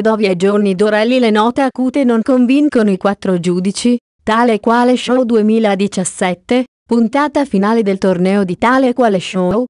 Dovi e Giorni Dorelli le note acute non convincono i quattro giudici, tale quale show 2017, puntata finale del torneo di tale quale show,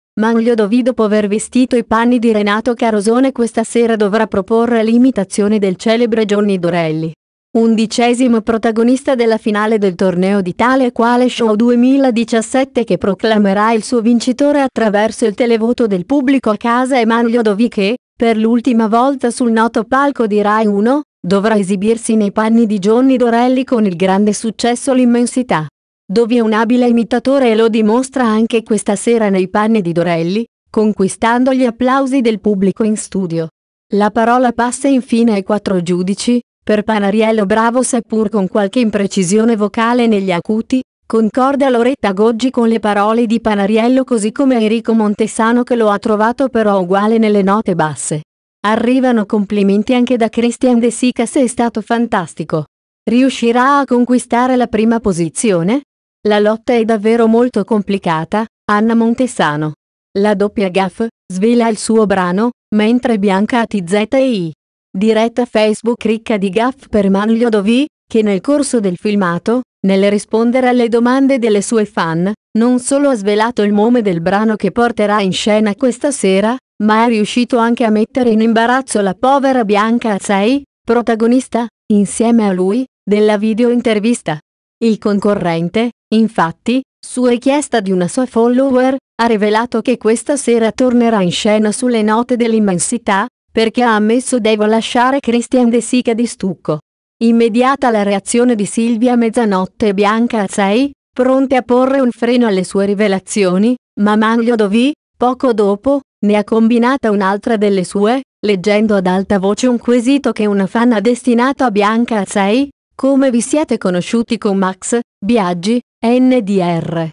Dovi dopo aver vestito i panni di Renato Carosone questa sera dovrà proporre l'imitazione del celebre Giorni Dorelli. Undicesimo protagonista della finale del torneo di tale quale show 2017 che proclamerà il suo vincitore attraverso il televoto del pubblico a casa e Dovi che, per l'ultima volta sul noto palco di Rai 1, dovrà esibirsi nei panni di Johnny Dorelli con il grande successo L'immensità. Dove è un abile imitatore e lo dimostra anche questa sera nei panni di Dorelli, conquistando gli applausi del pubblico in studio. La parola passa infine ai quattro giudici, per Panariello Bravo seppur con qualche imprecisione vocale negli acuti, Concorda Loretta Goggi con le parole di Panariello così come Enrico Montesano che lo ha trovato però uguale nelle note basse. Arrivano complimenti anche da Christian De Sica se è stato fantastico. Riuscirà a conquistare la prima posizione? La lotta è davvero molto complicata, Anna Montesano. La doppia gaff svela il suo brano, mentre Bianca a ATZI. Diretta Facebook ricca di gaff per Manlio Dovi, che nel corso del filmato, nel rispondere alle domande delle sue fan, non solo ha svelato il nome del brano che porterà in scena questa sera, ma è riuscito anche a mettere in imbarazzo la povera Bianca Azei, protagonista, insieme a lui, della videointervista. Il concorrente, infatti, su richiesta di una sua follower, ha rivelato che questa sera tornerà in scena sulle note dell'immensità, perché ha ammesso devo lasciare Christian De Sica di stucco. Immediata la reazione di Silvia Mezzanotte e Bianca Azzei, pronte a porre un freno alle sue rivelazioni, ma Manlio Dovi, poco dopo, ne ha combinata un'altra delle sue, leggendo ad alta voce un quesito che una fan ha destinato a Bianca Azzei, come vi siete conosciuti con Max, Biaggi, NDR.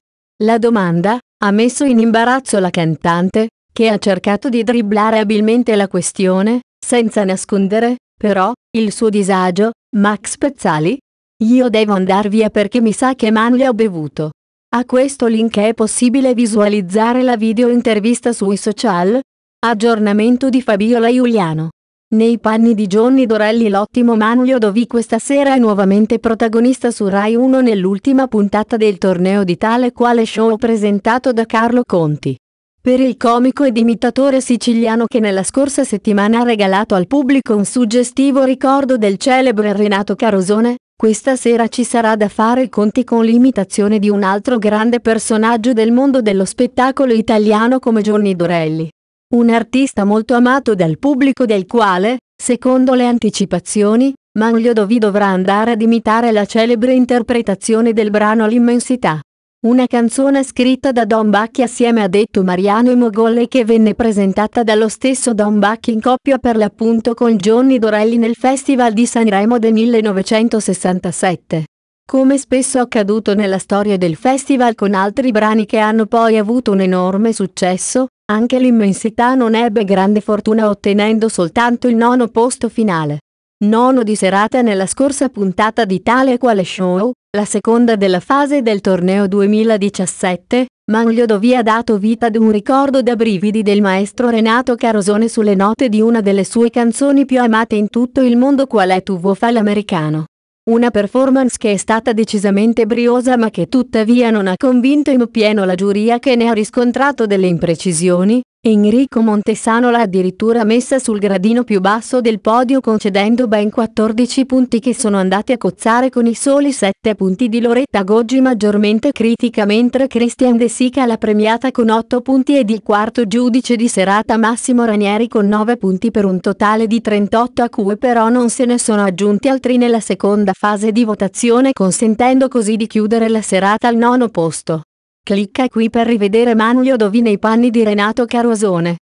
La domanda, ha messo in imbarazzo la cantante, che ha cercato di dribblare abilmente la questione, senza nascondere, però, il suo disagio, Max Pezzali? Io devo andar via perché mi sa che Manle ho bevuto. A questo link è possibile visualizzare la video intervista sui social? Aggiornamento di Fabiola Giuliano. Nei panni di Johnny Dorelli l'ottimo Manlio Dovi questa sera è nuovamente protagonista su Rai 1 nell'ultima puntata del torneo di tale quale show presentato da Carlo Conti per il comico ed imitatore siciliano che nella scorsa settimana ha regalato al pubblico un suggestivo ricordo del celebre Renato Carosone, questa sera ci sarà da fare i conti con l'imitazione di un altro grande personaggio del mondo dello spettacolo italiano come Giorni Dorelli. Un artista molto amato dal pubblico del quale, secondo le anticipazioni, Manlio Dovi dovrà andare ad imitare la celebre interpretazione del brano L'immensità. Una canzone scritta da Don Bacchi assieme a Detto Mariano e Mogolle che venne presentata dallo stesso Don Bacchi in coppia per l'appunto con Johnny Dorelli nel Festival di Sanremo del 1967. Come spesso accaduto nella storia del festival con altri brani che hanno poi avuto un enorme successo, anche l'immensità non ebbe grande fortuna ottenendo soltanto il nono posto finale. Nono di serata nella scorsa puntata di tale quale show, la seconda della fase del torneo 2017, Mangliodovi ha dato vita ad un ricordo da brividi del maestro Renato Carosone sulle note di una delle sue canzoni più amate in tutto il mondo qual è Tu vuoi fa l'americano. Una performance che è stata decisamente briosa ma che tuttavia non ha convinto in pieno la giuria che ne ha riscontrato delle imprecisioni, Enrico Montesano l'ha addirittura messa sul gradino più basso del podio concedendo ben 14 punti che sono andati a cozzare con i soli 7 punti di Loretta Goggi maggiormente critica mentre Christian De Sica l'ha premiata con 8 punti ed il quarto giudice di serata Massimo Ranieri con 9 punti per un totale di 38 a cui però non se ne sono aggiunti altri nella seconda fase di votazione consentendo così di chiudere la serata al nono posto. Clicca qui per rivedere Manlio Dovi nei panni di Renato Carosone.